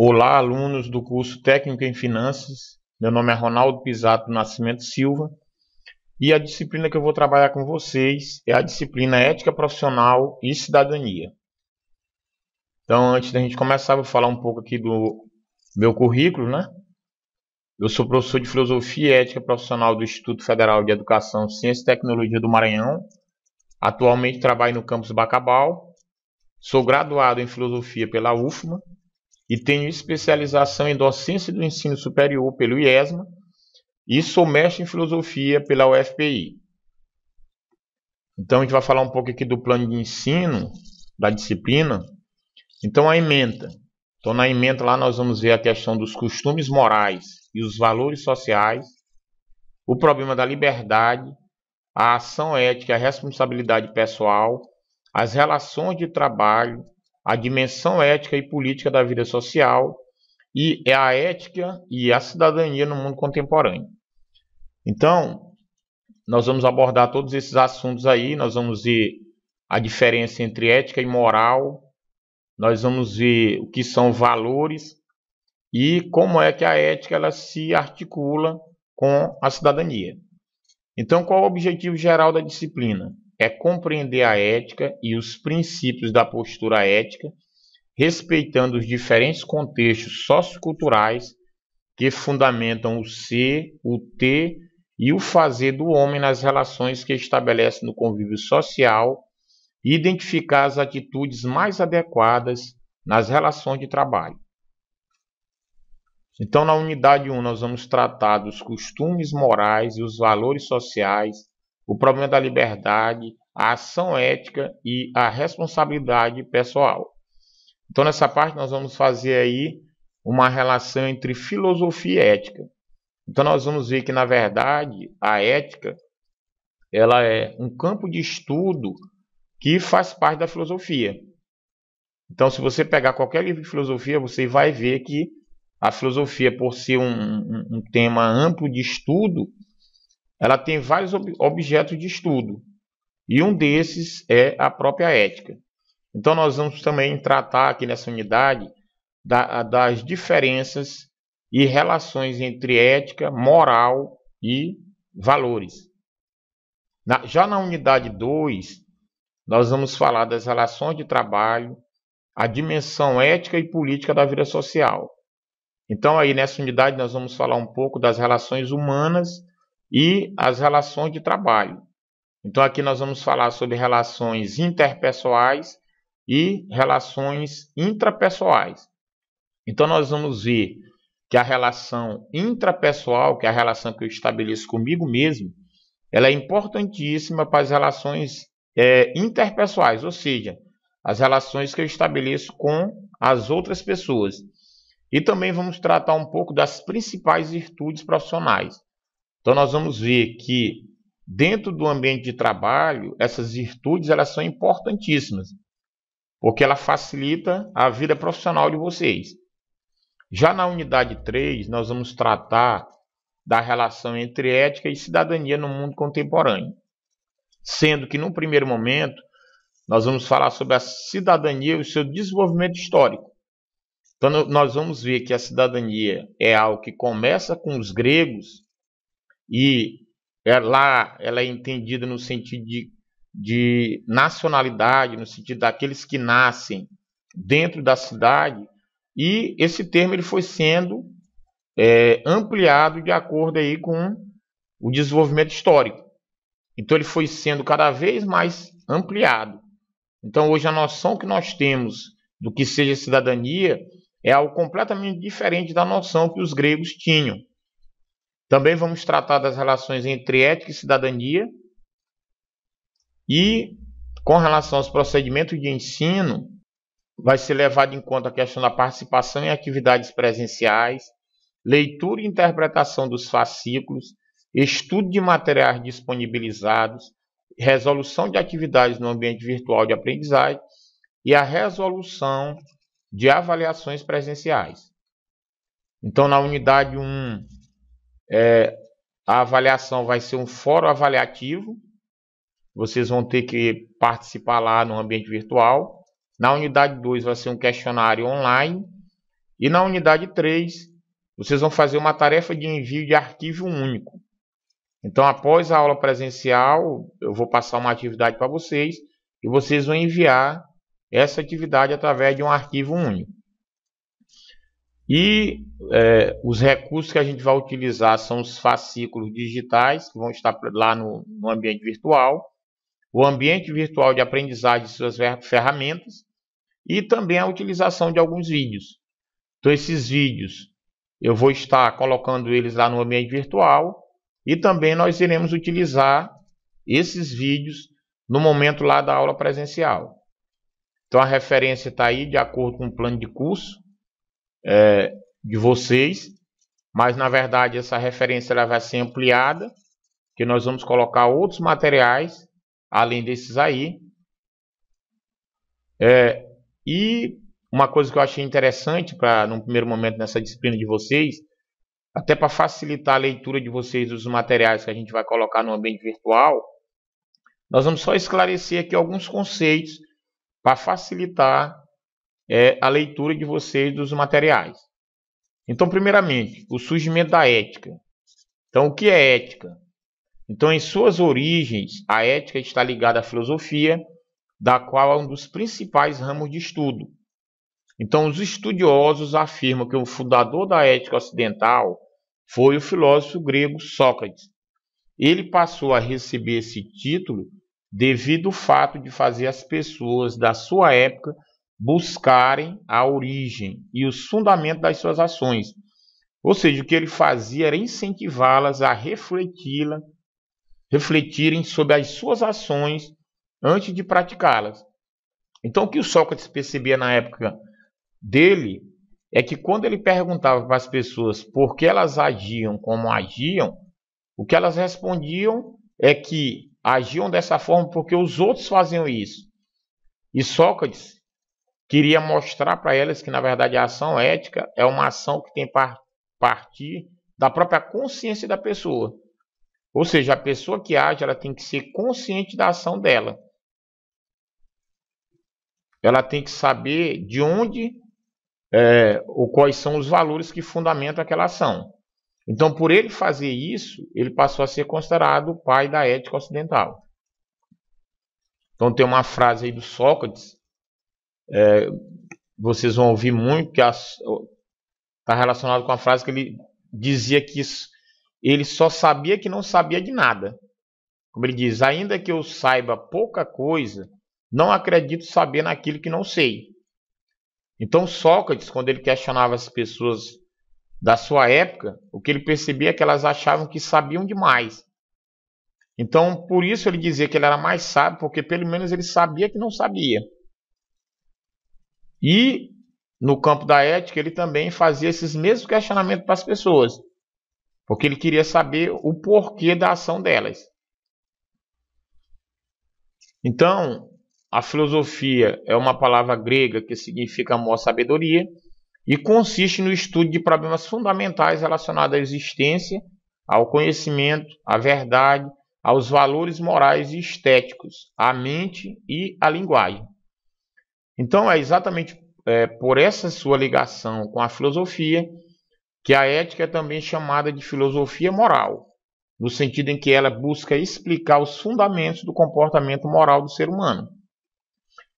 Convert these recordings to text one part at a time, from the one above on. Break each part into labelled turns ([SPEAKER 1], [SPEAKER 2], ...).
[SPEAKER 1] Olá, alunos do curso Técnico em Finanças. Meu nome é Ronaldo Pisato Nascimento Silva e a disciplina que eu vou trabalhar com vocês é a disciplina Ética Profissional e Cidadania. Então, antes da gente começar, vou falar um pouco aqui do meu currículo, né? Eu sou professor de Filosofia e Ética Profissional do Instituto Federal de Educação, Ciência e Tecnologia do Maranhão. Atualmente trabalho no campus Bacabal. Sou graduado em Filosofia pela UFMA e tenho especialização em docência do ensino superior pelo IESMA e sou mestre em filosofia pela UFPI. Então a gente vai falar um pouco aqui do plano de ensino da disciplina. Então a emenda. Então na emenda lá nós vamos ver a questão dos costumes morais e os valores sociais, o problema da liberdade, a ação ética, a responsabilidade pessoal, as relações de trabalho, a dimensão ética e política da vida social e é a ética e a cidadania no mundo contemporâneo. Então, nós vamos abordar todos esses assuntos aí, nós vamos ver a diferença entre ética e moral, nós vamos ver o que são valores e como é que a ética ela se articula com a cidadania. Então, qual o objetivo geral da disciplina? é compreender a ética e os princípios da postura ética, respeitando os diferentes contextos socioculturais que fundamentam o ser, o ter e o fazer do homem nas relações que estabelece no convívio social e identificar as atitudes mais adequadas nas relações de trabalho. Então, na unidade 1, nós vamos tratar dos costumes morais e os valores sociais o problema da liberdade, a ação ética e a responsabilidade pessoal. Então, nessa parte, nós vamos fazer aí uma relação entre filosofia e ética. Então, nós vamos ver que, na verdade, a ética ela é um campo de estudo que faz parte da filosofia. Então, se você pegar qualquer livro de filosofia, você vai ver que a filosofia, por ser um, um, um tema amplo de estudo, ela tem vários ob objetos de estudo. E um desses é a própria ética. Então, nós vamos também tratar aqui nessa unidade da, das diferenças e relações entre ética, moral e valores. Na, já na unidade 2, nós vamos falar das relações de trabalho, a dimensão ética e política da vida social. Então, aí nessa unidade, nós vamos falar um pouco das relações humanas e as relações de trabalho. Então, aqui nós vamos falar sobre relações interpessoais e relações intrapessoais. Então, nós vamos ver que a relação intrapessoal, que é a relação que eu estabeleço comigo mesmo, ela é importantíssima para as relações é, interpessoais, ou seja, as relações que eu estabeleço com as outras pessoas. E também vamos tratar um pouco das principais virtudes profissionais. Então nós vamos ver que dentro do ambiente de trabalho, essas virtudes elas são importantíssimas, porque ela facilita a vida profissional de vocês. Já na unidade 3, nós vamos tratar da relação entre ética e cidadania no mundo contemporâneo. Sendo que, num primeiro momento, nós vamos falar sobre a cidadania e o seu desenvolvimento histórico. Então, nós vamos ver que a cidadania é algo que começa com os gregos e é lá ela é entendida no sentido de, de nacionalidade, no sentido daqueles que nascem dentro da cidade, e esse termo ele foi sendo é, ampliado de acordo aí com o desenvolvimento histórico. Então ele foi sendo cada vez mais ampliado. Então hoje a noção que nós temos do que seja cidadania é algo completamente diferente da noção que os gregos tinham. Também vamos tratar das relações entre ética e cidadania e com relação aos procedimentos de ensino, vai ser levado em conta a questão da participação em atividades presenciais, leitura e interpretação dos fascículos, estudo de materiais disponibilizados, resolução de atividades no ambiente virtual de aprendizagem e a resolução de avaliações presenciais. Então, na unidade 1, é, a avaliação vai ser um fórum avaliativo. Vocês vão ter que participar lá no ambiente virtual. Na unidade 2 vai ser um questionário online. E na unidade 3, vocês vão fazer uma tarefa de envio de arquivo único. Então, após a aula presencial, eu vou passar uma atividade para vocês e vocês vão enviar essa atividade através de um arquivo único. E é, os recursos que a gente vai utilizar são os fascículos digitais, que vão estar lá no, no ambiente virtual, o ambiente virtual de aprendizagem e suas ferramentas, e também a utilização de alguns vídeos. Então, esses vídeos eu vou estar colocando eles lá no ambiente virtual e também nós iremos utilizar esses vídeos no momento lá da aula presencial. Então, a referência está aí de acordo com o plano de curso é, de vocês, mas na verdade essa referência ela vai ser ampliada, que nós vamos colocar outros materiais além desses aí. É, e uma coisa que eu achei interessante para num primeiro momento nessa disciplina de vocês, até para facilitar a leitura de vocês dos materiais que a gente vai colocar no ambiente virtual, nós vamos só esclarecer aqui alguns conceitos para facilitar é, a leitura de vocês dos materiais. Então, primeiramente, o surgimento da ética. Então, o que é ética? Então, em suas origens, a ética está ligada à filosofia, da qual é um dos principais ramos de estudo. Então, os estudiosos afirmam que o fundador da ética ocidental foi o filósofo grego Sócrates. Ele passou a receber esse título devido ao fato de fazer as pessoas da sua época buscarem a origem e os fundamentos das suas ações. Ou seja, o que ele fazia era incentivá-las a refleti-la, refletirem sobre as suas ações antes de praticá-las. Então, o que o Sócrates percebia na época dele é que quando ele perguntava para as pessoas por que elas agiam como agiam, o que elas respondiam é que agiam dessa forma porque os outros faziam isso. E Sócrates Queria mostrar para elas que, na verdade, a ação ética é uma ação que tem par partir da própria consciência da pessoa. Ou seja, a pessoa que age, ela tem que ser consciente da ação dela. Ela tem que saber de onde é, ou quais são os valores que fundamentam aquela ação. Então, por ele fazer isso, ele passou a ser considerado o pai da ética ocidental. Então, tem uma frase aí do Sócrates é, vocês vão ouvir muito que está relacionado com a frase que ele dizia que isso, ele só sabia que não sabia de nada. Como ele diz, ainda que eu saiba pouca coisa, não acredito saber naquilo que não sei. Então Sócrates, quando ele questionava as pessoas da sua época, o que ele percebia é que elas achavam que sabiam demais. Então, por isso ele dizia que ele era mais sábio, porque pelo menos ele sabia que não sabia. E no campo da ética, ele também fazia esses mesmos questionamentos para as pessoas, porque ele queria saber o porquê da ação delas. Então, a filosofia é uma palavra grega que significa amor sabedoria e consiste no estudo de problemas fundamentais relacionados à existência, ao conhecimento, à verdade, aos valores morais e estéticos, à mente e à linguagem. Então, é exatamente é, por essa sua ligação com a filosofia que a ética é também chamada de filosofia moral, no sentido em que ela busca explicar os fundamentos do comportamento moral do ser humano.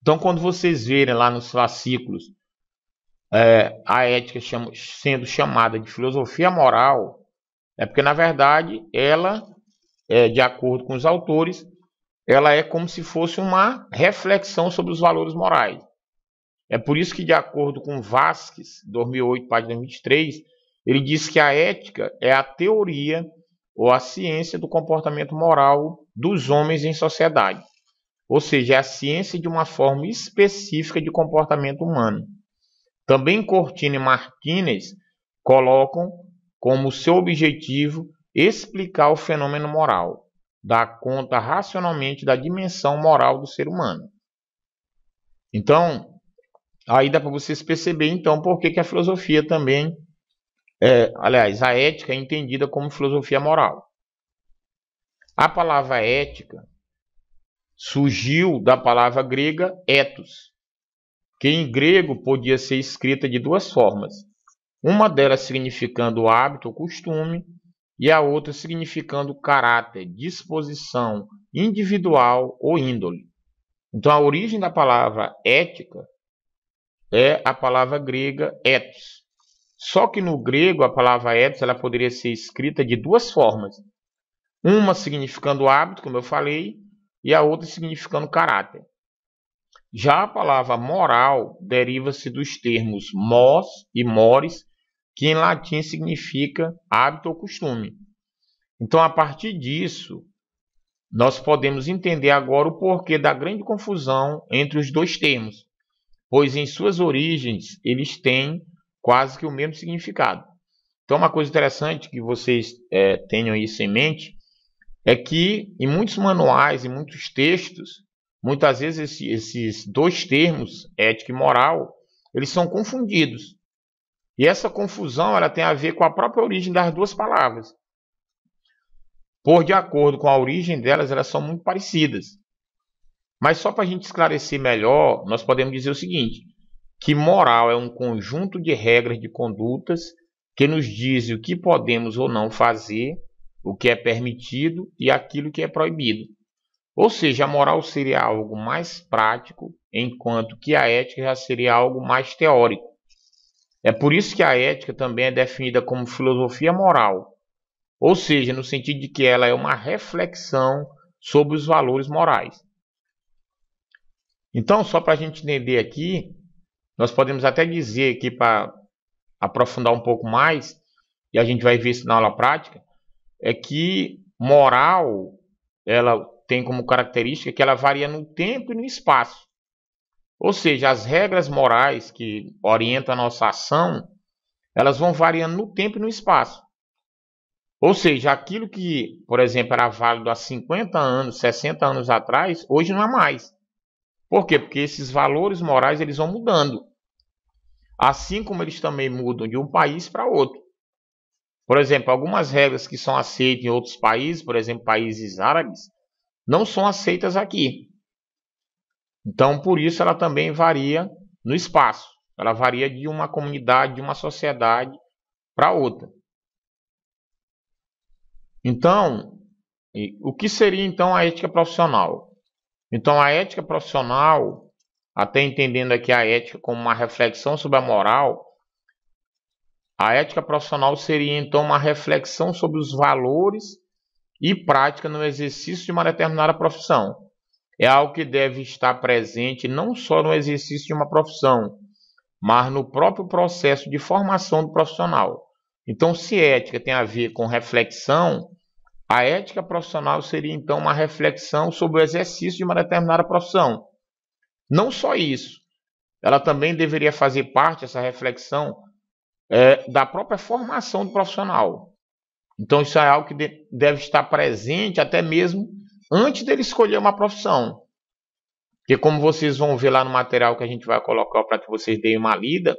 [SPEAKER 1] Então, quando vocês verem lá nos fascículos é, a ética chama, sendo chamada de filosofia moral, é porque, na verdade, ela, é, de acordo com os autores, ela é como se fosse uma reflexão sobre os valores morais. É por isso que, de acordo com Vasques, 2008, página 23, ele diz que a ética é a teoria ou a ciência do comportamento moral dos homens em sociedade. Ou seja, é a ciência de uma forma específica de comportamento humano. Também Cortina e Martínez colocam como seu objetivo explicar o fenômeno moral, dar conta racionalmente da dimensão moral do ser humano. Então, Aí dá para vocês perceber, então, por que, que a filosofia também, é, aliás, a ética é entendida como filosofia moral. A palavra ética surgiu da palavra grega ethos, que em grego podia ser escrita de duas formas. Uma delas significando hábito ou costume, e a outra significando caráter, disposição individual ou índole. Então, a origem da palavra ética é a palavra grega ethos. Só que no grego a palavra ethos ela poderia ser escrita de duas formas. Uma significando hábito, como eu falei, e a outra significando caráter. Já a palavra moral deriva-se dos termos mos e mores, que em latim significa hábito ou costume. Então, a partir disso, nós podemos entender agora o porquê da grande confusão entre os dois termos pois em suas origens eles têm quase que o mesmo significado. Então, uma coisa interessante que vocês é, tenham isso em mente é que em muitos manuais e muitos textos, muitas vezes esse, esses dois termos, ética e moral, eles são confundidos. E essa confusão ela tem a ver com a própria origem das duas palavras. Por de acordo com a origem delas, elas são muito parecidas. Mas só para a gente esclarecer melhor, nós podemos dizer o seguinte: que moral é um conjunto de regras de condutas que nos dizem o que podemos ou não fazer, o que é permitido e aquilo que é proibido. Ou seja, a moral seria algo mais prático, enquanto que a ética já seria algo mais teórico. É por isso que a ética também é definida como filosofia moral, ou seja, no sentido de que ela é uma reflexão sobre os valores morais. Então, só para a gente entender aqui, nós podemos até dizer aqui para aprofundar um pouco mais, e a gente vai ver isso na aula prática, é que moral ela tem como característica que ela varia no tempo e no espaço. Ou seja, as regras morais que orientam a nossa ação, elas vão variando no tempo e no espaço. Ou seja, aquilo que, por exemplo, era válido há 50 anos, 60 anos atrás, hoje não é mais. Por quê? Porque esses valores morais eles vão mudando. Assim como eles também mudam de um país para outro. Por exemplo, algumas regras que são aceitas em outros países, por exemplo, países árabes, não são aceitas aqui. Então, por isso, ela também varia no espaço. Ela varia de uma comunidade, de uma sociedade para outra. Então, o que seria então a ética profissional? Então, a ética profissional, até entendendo aqui a ética como uma reflexão sobre a moral, a ética profissional seria então uma reflexão sobre os valores e prática no exercício de uma determinada profissão. É algo que deve estar presente não só no exercício de uma profissão, mas no próprio processo de formação do profissional. Então, se ética tem a ver com reflexão, a ética profissional seria então uma reflexão sobre o exercício de uma determinada profissão. Não só isso, ela também deveria fazer parte essa reflexão é, da própria formação do profissional. Então isso é algo que deve estar presente até mesmo antes dele escolher uma profissão. Porque como vocês vão ver lá no material que a gente vai colocar para que vocês deem uma lida,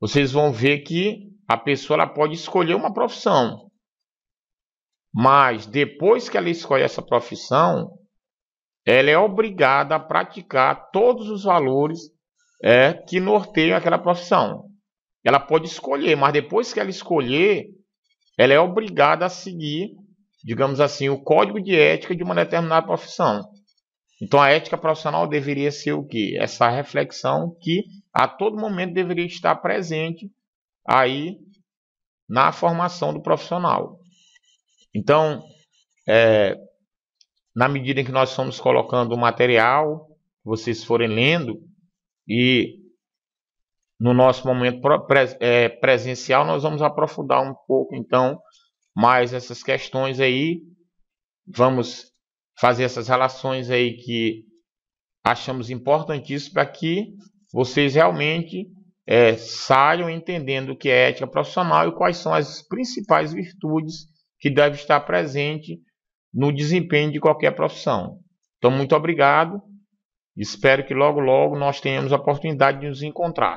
[SPEAKER 1] vocês vão ver que a pessoa ela pode escolher uma profissão. Mas depois que ela escolhe essa profissão, ela é obrigada a praticar todos os valores é, que norteiam aquela profissão. Ela pode escolher, mas depois que ela escolher, ela é obrigada a seguir, digamos assim, o código de ética de uma determinada profissão. Então a ética profissional deveria ser o quê? Essa reflexão que a todo momento deveria estar presente aí na formação do profissional. Então, é, na medida em que nós estamos colocando o material, vocês forem lendo, e no nosso momento é, presencial, nós vamos aprofundar um pouco, então, mais essas questões aí. Vamos fazer essas relações aí que achamos importantíssimas para que vocês realmente é, saiam entendendo o que é ética profissional e quais são as principais virtudes que deve estar presente no desempenho de qualquer profissão. Então, muito obrigado. Espero que logo, logo nós tenhamos a oportunidade de nos encontrar.